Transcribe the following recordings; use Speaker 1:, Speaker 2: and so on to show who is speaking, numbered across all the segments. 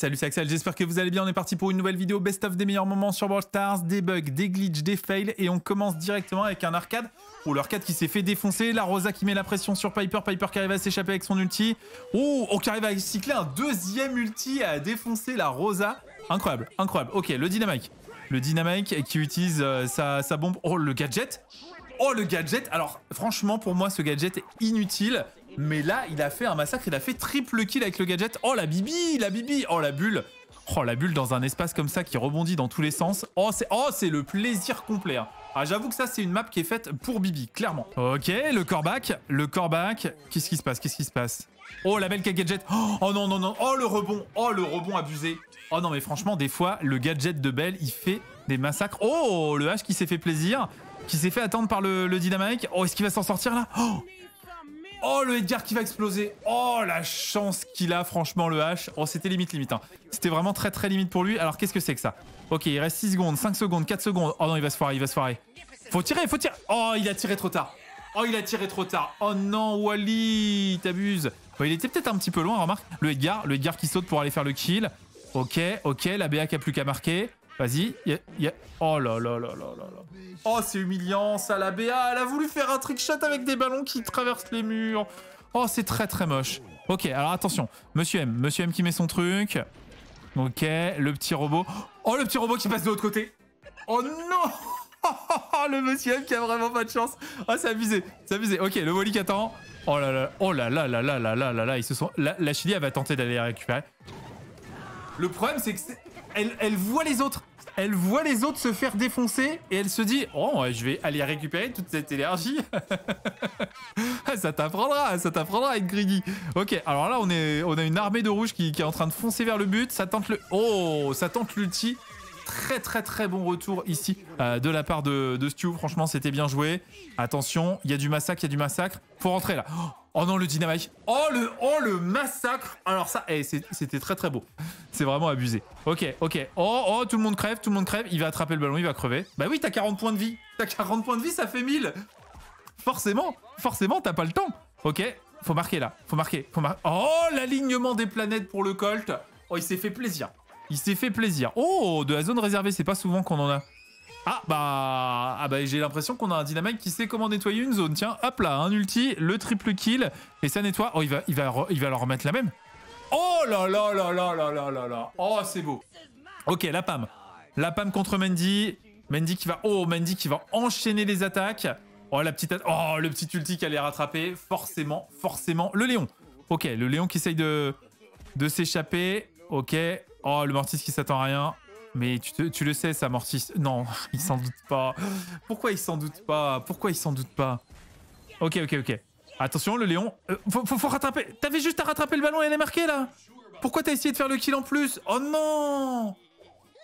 Speaker 1: Salut, c'est Axel, j'espère que vous allez bien. On est parti pour une nouvelle vidéo best of des meilleurs moments sur Brawl Stars, des bugs, des glitches, des fails. Et on commence directement avec un arcade. Oh, l'arcade qui s'est fait défoncer. La Rosa qui met la pression sur Piper. Piper qui arrive à s'échapper avec son ulti. Oh, oh qui arrive à cycler un deuxième ulti à défoncer la Rosa. Incroyable, incroyable. Ok, le dynamite, Le dynamite qui utilise euh, sa, sa bombe. Oh, le gadget. Oh, le gadget. Alors, franchement, pour moi, ce gadget est inutile. Mais là, il a fait un massacre, il a fait triple kill avec le gadget. Oh la bibi, la bibi, oh la bulle. Oh la bulle dans un espace comme ça qui rebondit dans tous les sens. Oh c'est oh, le plaisir complet. Hein. Ah j'avoue que ça c'est une map qui est faite pour Bibi, clairement. Ok, le corbac, le corback. Qu'est-ce qui se passe Qu'est-ce qui se passe Oh la belle gadget. Oh, oh non non non. Oh le rebond. Oh le rebond abusé. Oh non mais franchement des fois le gadget de Belle il fait des massacres. Oh le H qui s'est fait plaisir, qui s'est fait attendre par le, le dynamique. Oh est-ce qu'il va s'en sortir là oh, Oh, le Edgar qui va exploser. Oh, la chance qu'il a, franchement, le H. Oh, c'était limite, limite. Hein. C'était vraiment très, très limite pour lui. Alors, qu'est-ce que c'est que ça Ok, il reste 6 secondes, 5 secondes, 4 secondes. Oh non, il va se foirer, il va se foirer. Faut tirer, faut tirer. Oh, il a tiré trop tard. Oh, il a tiré trop tard. Oh non, Wally, t'abuses. Bon, il était peut-être un petit peu loin, remarque. Le Edgar, le Edgar qui saute pour aller faire le kill. Ok, ok, la BA qui a plus qu'à marquer. Vas-y. Yeah, yeah. Oh là là là là là là. Oh, c'est humiliant, ça, la BA. Elle a voulu faire un trickshot avec des ballons qui traversent les murs. Oh, c'est très très moche. Ok, alors attention. Monsieur M. Monsieur M qui met son truc. Ok, le petit robot. Oh, le petit robot qui passe de l'autre côté. Oh non le monsieur M qui a vraiment pas de chance. Oh, c'est abusé, c'est abusé. Ok, le Wally qui attend. Oh là là, oh là là là là là là là là, ils se sont. La, Chili, elle va tenter d'aller récupérer. Le problème, c'est que c'est elle, voit les autres. Elle voit les autres se faire défoncer et elle se dit Oh, je vais aller récupérer toute cette énergie. Ah, ça t'apprendra, ça t'apprendra Avec être greedy. Ok, alors là, on, est, on a une armée de rouges qui, est en train de foncer vers le but. Ça tente le. Oh, ça tente l'ulti très très très bon retour ici euh, de la part de, de Stu. Franchement, c'était bien joué. Attention, il y a du massacre, il y a du massacre. Faut rentrer là. Oh, Oh non, le dynamite. Oh le, oh, le massacre. Alors ça, eh, c'était très très beau. C'est vraiment abusé. Ok, ok. Oh, oh, tout le monde crève, tout le monde crève. Il va attraper le ballon, il va crever. Bah oui, t'as 40 points de vie. T'as 40 points de vie, ça fait 1000. Forcément, forcément, t'as pas le temps. Ok, faut marquer là. Faut marquer. Faut marquer. Oh, l'alignement des planètes pour le Colt. Oh, il s'est fait plaisir. Il s'est fait plaisir. Oh, de la zone réservée, c'est pas souvent qu'on en a. Ah bah, ah bah j'ai l'impression qu'on a un dynamite qui sait comment nettoyer une zone. Tiens, hop là, un ulti, le triple kill, et ça nettoie. Oh, il va, il va, il va leur remettre la même. Oh là là là là là là là là. Oh, c'est beau. Ok, la PAM. La PAM contre Mendy. Mendy qui va... Oh, Mendy qui va enchaîner les attaques. Oh, la petite... Oh, le petit ulti qui allait rattraper. Forcément, forcément. Le Léon. Ok, le Léon qui essaye de, de s'échapper. Ok. Oh, le Mortis qui s'attend à rien. Mais tu, tu le sais, ça amortisse. Non, il s'en doute pas. Pourquoi il s'en doute pas Pourquoi il s'en doute pas Ok, ok, ok. Attention, le Léon. Euh, faut, rattraper. T'avais juste à rattraper le ballon et est marquée là Pourquoi t'as essayé de faire le kill en plus Oh non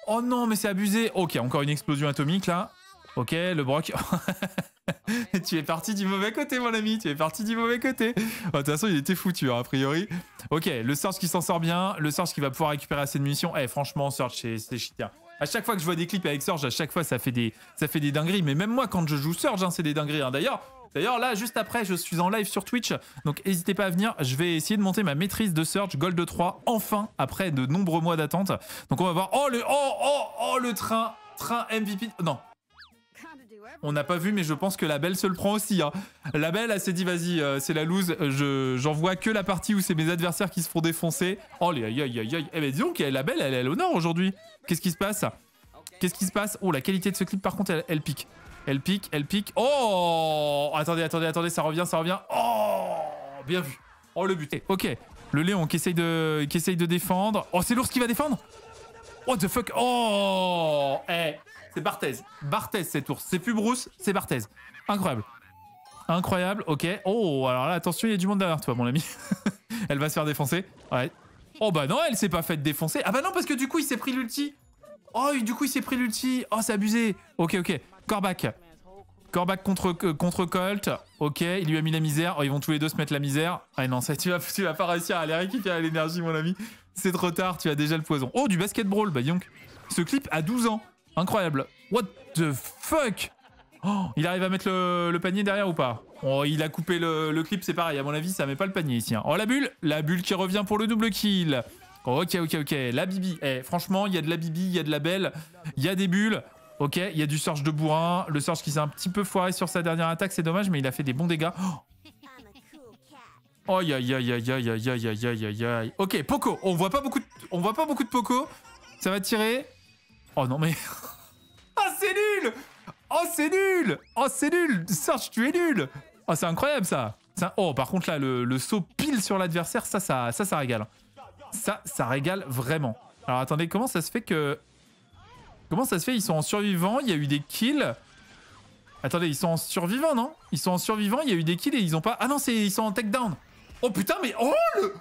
Speaker 1: Oh non, mais c'est abusé. Ok, encore une explosion atomique là. Ok, le broc. Ah, tu es parti du mauvais côté, mon ami. Tu es parti du mauvais côté. Ah, de toute façon, il était foutu, a priori. Ok, le Surge qui s'en sort bien. Le Surge qui va pouvoir récupérer assez de munitions. Eh, franchement, Surge, c'est shit. À chaque fois que je vois des clips avec Surge, à chaque fois ça fait des, ça fait des dingueries. Mais même moi, quand je joue Surge, hein, c'est des dingueries. Hein. D'ailleurs, D'ailleurs, là, juste après, je suis en live sur Twitch, donc n'hésitez pas à venir. Je vais essayer de monter ma maîtrise de Surge Gold 3, enfin, après de nombreux mois d'attente. Donc on va voir. Oh, le, oh, oh, oh, le train, train MVP. Non, on n'a pas vu, mais je pense que la belle se le prend aussi. Hein. La belle, elle s'est dit, vas-y, euh, c'est la loose. Je, vois que la partie où c'est mes adversaires qui se font défoncer. Oh, les aïe aïe aïe. Eh ben, disons que la belle, elle est au l'honneur aujourd'hui. Qu'est-ce qui se passe Qu'est-ce qui se passe Oh, la qualité de ce clip, par contre, elle, pique. Elle pique, elle pique. Oh Attendez, attendez, attendez, ça revient, ça revient. Oh Bien vu. Oh, le but. Ok. Le Léon qui essaye de, qui essaye de défendre. Oh, c'est l'ours qui va défendre What the fuck Oh eh, C'est Barthez. Barthez, cette tour. C'est plus Bruce, c'est Barthez. Incroyable. Incroyable, ok. Oh, alors là, attention, il y a du monde derrière toi, mon ami. elle va se faire défoncer. Ouais. Oh bah non, elle s'est pas faite défoncer. Ah bah non, parce que du coup, il s'est pris l'ulti. Oh, du coup, il s'est pris l'ulti. Oh, c'est abusé. Ok, ok. Corbac. Corbac contre, euh, contre Colt. Ok, il lui a mis la misère. Oh, ils vont tous les deux se mettre la misère. Ah non, ça, tu vas, tu vas pas réussir à aller récupérer l'énergie, mon ami. C'est trop tard, tu as déjà le poison. Oh, du basketball, bah yonk. Ce clip a 12 ans. Incroyable. What the fuck oh, Il arrive à mettre le, panier derrière ou pas oh, Il a coupé le, clip, c'est pareil. À mon avis, ça met pas le panier ici. Hein. Oh, la bulle La bulle qui revient pour le double kill. ok, ok, ok. La bibi. Eh, franchement, il y a de la bibi, il y a de la belle, il y a des bulles. Ok, il y a du surge de bourrin. Le surge qui s'est un petit peu foiré sur sa dernière attaque, c'est dommage, mais il a fait des bons dégâts. Oh, Aïe aïe aïe aïe aïe aïe aïe aïe aïe aïe Ok, Poco, on voit pas beaucoup de... on voit pas beaucoup de Poco. Ça va tirer. Oh non mais. Ah c'est nul Oh c'est nul Oh c'est nul Serge, tu es nul Oh c'est incroyable ça Oh par contre là, le, saut pile sur l'adversaire, ça, ça, ça, ça régale. Ça, ça régale vraiment. Alors attendez, comment ça se fait que... Comment ça se fait Ils sont en survivant, il y a eu des kills. Attendez, ils sont en survivant, non Ils sont en survivant, il y a eu des kills et ils ont pas... Ah non, ils sont en takedown Oh putain, mais oh le...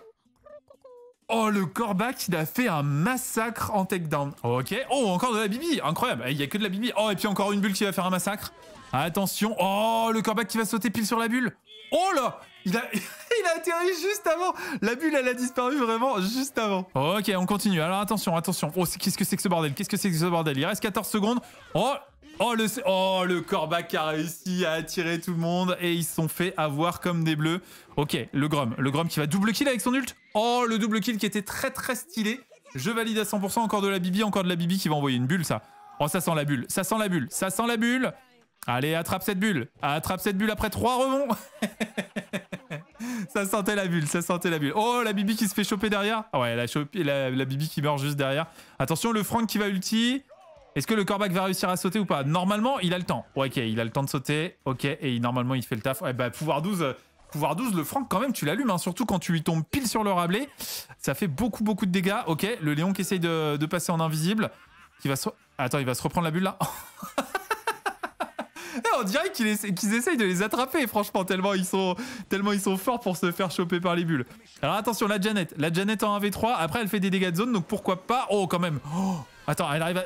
Speaker 1: Oh, le Corbac, il a fait un massacre en takedown. Ok. Oh, encore de la bibi. Incroyable. Eh, il n'y a que de la bibi. Oh, et puis encore une bulle qui va faire un massacre. Attention. Oh, le Corbac qui va sauter pile sur la bulle. Oh là il a, il a atterri juste avant. La bulle, elle a disparu vraiment juste avant. Ok, on continue. Alors attention, attention. Oh, qu'est-ce que c'est que ce bordel Qu'est-ce que c'est que ce bordel Il reste 14 secondes. Oh, Oh le, oh, le Corbac a réussi à attirer tout le monde et ils se sont fait avoir comme des bleus. Ok, le Grom. Le Grom qui va double kill avec son ult. Oh, le double kill qui était très très stylé. Je valide à 100%. Encore de la Bibi, encore de la Bibi qui va envoyer une bulle, ça. Oh, ça sent la bulle, ça sent la bulle, ça sent la bulle. Allez, attrape cette bulle. Attrape cette bulle après trois remonts. ça sentait la bulle, ça sentait la bulle. Oh, la Bibi qui se fait choper derrière. Ah ouais, la, la Bibi qui meurt juste derrière. Attention, le Frank qui va ulti. Est-ce que le Corbac va réussir à sauter ou pas Normalement, il a le temps. Ok, il a le temps de sauter. Ok, et normalement, il fait le taf. Ouais, eh bah, ben, pouvoir 12, euh, pouvoir 12, le Franck, quand même, tu l'allumes. Hein, surtout quand tu lui tombes pile sur le rablais. Ça fait beaucoup, beaucoup de dégâts. Ok, le Léon qui essaye de, passer en invisible. Qui va se... Attends, il va se reprendre la bulle, là eh, On dirait qu'ils essayent de les attraper, franchement, tellement ils, sont, tellement ils sont forts pour se faire choper par les bulles. Alors attention, la Janet. La Janet en 1v3, après elle fait des dégâts de zone, donc pourquoi pas... Oh, quand même oh, Attends, elle arrive à...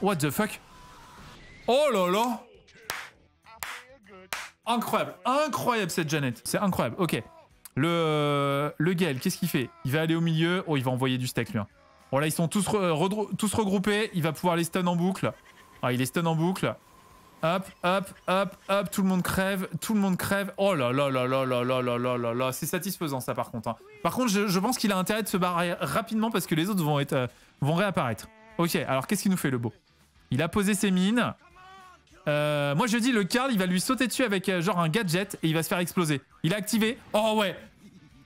Speaker 1: What the fuck Oh là là Incroyable, incroyable cette Janet. C'est incroyable, ok. Le, le qu'est-ce qu'il fait Il va aller au milieu. Oh, il va envoyer du steak, lui. Bon, hein. là, ils sont tous, tous regroupés. Il va pouvoir les stun en boucle. Ah, il les stun en boucle. Hop, hop, hop, hop, tout le monde crève, tout le monde crève. Oh là là là là là là là là là là, c'est satisfaisant ça par contre. Hein. Par contre, je, pense qu'il a intérêt de se barrer rapidement parce que les autres vont, être, euh, vont réapparaître. Ok, alors qu'est-ce qu'il nous fait le beau il a posé ses mines. Euh, moi, je dis, le Karl, il va lui sauter dessus avec euh, genre un gadget et il va se faire exploser. Il a activé. Oh ouais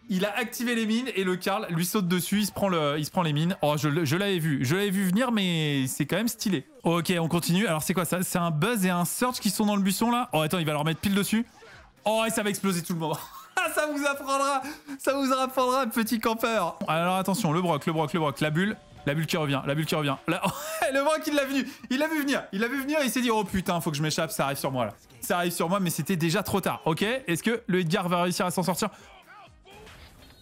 Speaker 1: Il a activé les mines et le Carl lui saute dessus. Il se prend, le, il se prend les mines. Oh, je, l'avais vu. Je l'avais vu venir, mais c'est quand même stylé. Ok, on continue. Alors, c'est quoi ça C'est un Buzz et un surge qui sont dans le buisson là Oh, attends, il va leur mettre pile dessus. Oh, et ça va exploser tout le monde. Ah, ça vous apprendra Ça vous apprendra, petit campeur Alors, attention, le broc, le broc, le broc, la bulle. La bulle qui revient, la bulle qui revient. le mec, qu'il l'a venu. Il l'a vu venir. Il l'a vu venir et il s'est dit Oh putain, faut que je m'échappe, ça arrive sur moi là. Ça arrive sur moi, mais c'était déjà trop tard. Ok Est-ce que le Edgar va réussir à s'en sortir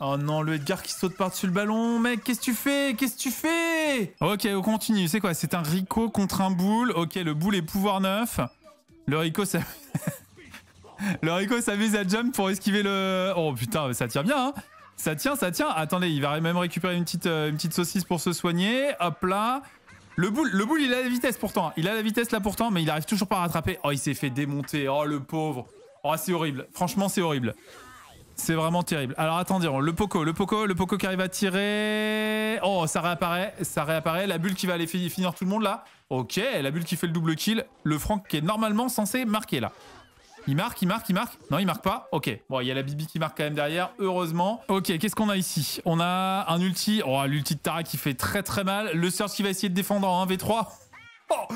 Speaker 1: Oh non, le Edgar qui saute par-dessus le ballon. Mec, qu'est-ce que tu fais Qu'est-ce que tu fais Ok, on continue. Tu sais quoi C'est un Rico contre un boule. Ok, le boule est pouvoir neuf, Le Rico, ça. le Rico s'amuse à jump pour esquiver le... Oh putain, ça tient bien, hein ça tient, ça tient. Attendez, il va même récupérer une petite, euh, une petite saucisse pour se soigner. Hop là. Le boule, le il a la vitesse pourtant. Il a la vitesse là pourtant, mais il arrive toujours pas à rattraper. Oh, il s'est fait démonter. Oh, le pauvre. Oh, c'est horrible. Franchement, c'est horrible. C'est vraiment terrible. Alors, attendez. Le Poco, le Poco, le Poco qui arrive à tirer. Oh, ça réapparaît. Ça réapparaît. La bulle qui va aller finir tout le monde là. Ok, la bulle qui fait le double kill. Le Franck qui est normalement censé marquer là. Il marque, il marque, il marque. Non, il marque pas. Ok. Bon, il y a la Bibi qui marque quand même derrière, heureusement. Ok, qu'est-ce qu'on a ici On a un ulti. Oh, l'ulti de Tara qui fait très très mal. Le Surge qui va essayer de défendre en 1v3. Oh,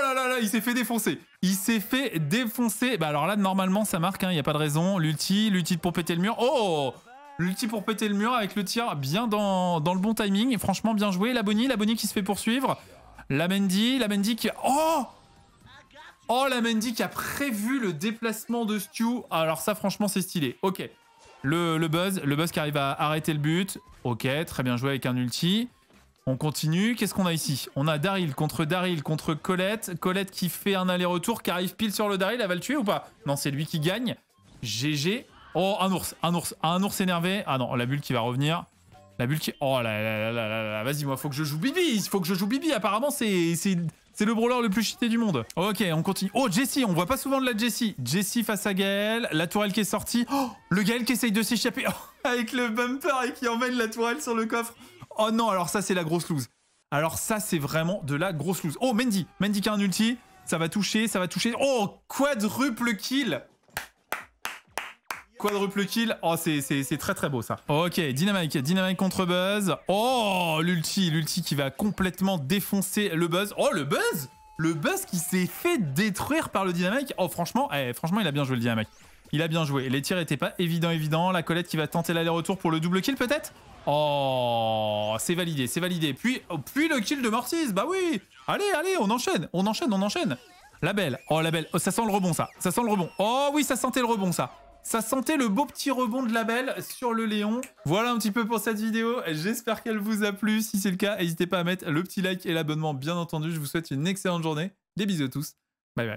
Speaker 1: là là là, il s'est fait défoncer. Il s'est fait défoncer. Bah alors là, normalement, ça marque, hein. il hein, n'y a pas de raison. L'ulti, l'ulti pour péter le mur. Oh L'ulti pour péter le mur avec le tir bien dans, dans le bon timing. Franchement, bien joué. La Bonnie, la Bonnie qui se fait poursuivre. La Mendy, la Mendy qui... Oh Oh, la Mendy qui a prévu le déplacement de Stu. Alors ça, franchement, c'est stylé. Ok. Le, le, buzz, le buzz qui arrive à arrêter le but. Ok, très bien joué avec un ulti. On continue. Qu'est-ce qu'on a ici On a Daryl contre Daryl contre Colette. Colette qui fait un aller-retour, qui arrive pile sur le Daryl. Elle va le tuer ou pas Non, c'est lui qui gagne. GG. Oh, un ours, un ours, un ours énervé. Ah non, la bulle qui va revenir. La bulle qui... Oh là là là là là, là. Vas-y, moi, faut que je joue Bibi. Il faut que je joue Bibi. Apparemment, c'est c'est le brawler le plus cheaté du monde. Ok, on continue. Oh, Jessie, on voit pas souvent de la Jessie. Jessie face à Gaël, la tourelle qui est sortie. Oh, le Gaël qui essaye de s'échapper avec le bumper et qui emmène la tourelle sur le coffre. Oh non, alors ça, c'est la grosse loose. Alors ça, c'est vraiment de la grosse loose. Oh, Mendy. Mendy qui a un ulti. Ça va toucher, ça va toucher. Oh, quadruple kill Quadruple kill. Oh, c'est très très beau ça. Ok, Dynamic, dynamique contre Buzz. Oh, l'ulti. L'ulti qui va complètement défoncer le Buzz. Oh, le Buzz Le Buzz qui s'est fait détruire par le Dynamic. Oh, franchement, eh, franchement, il a bien joué le Dynamic. Il a bien joué. Les tirs n'étaient pas évidents, évidents. La Colette qui va tenter l'aller-retour pour le double kill peut-être Oh, c'est validé, c'est validé. Puis, oh, puis le kill de Mortis, bah oui Allez, allez, on enchaîne, on enchaîne, on enchaîne. La belle, oh la belle, oh, ça sent le rebond ça, ça sent le rebond. Oh oui, ça sentait le rebond ça. Ça sentait le beau petit rebond de la belle sur le Léon. Voilà un petit peu pour cette vidéo. J'espère qu'elle vous a plu. Si c'est le cas, n'hésitez pas à mettre le petit like et l'abonnement, bien entendu. Je vous souhaite une excellente journée. Des bisous à tous. Bye bye.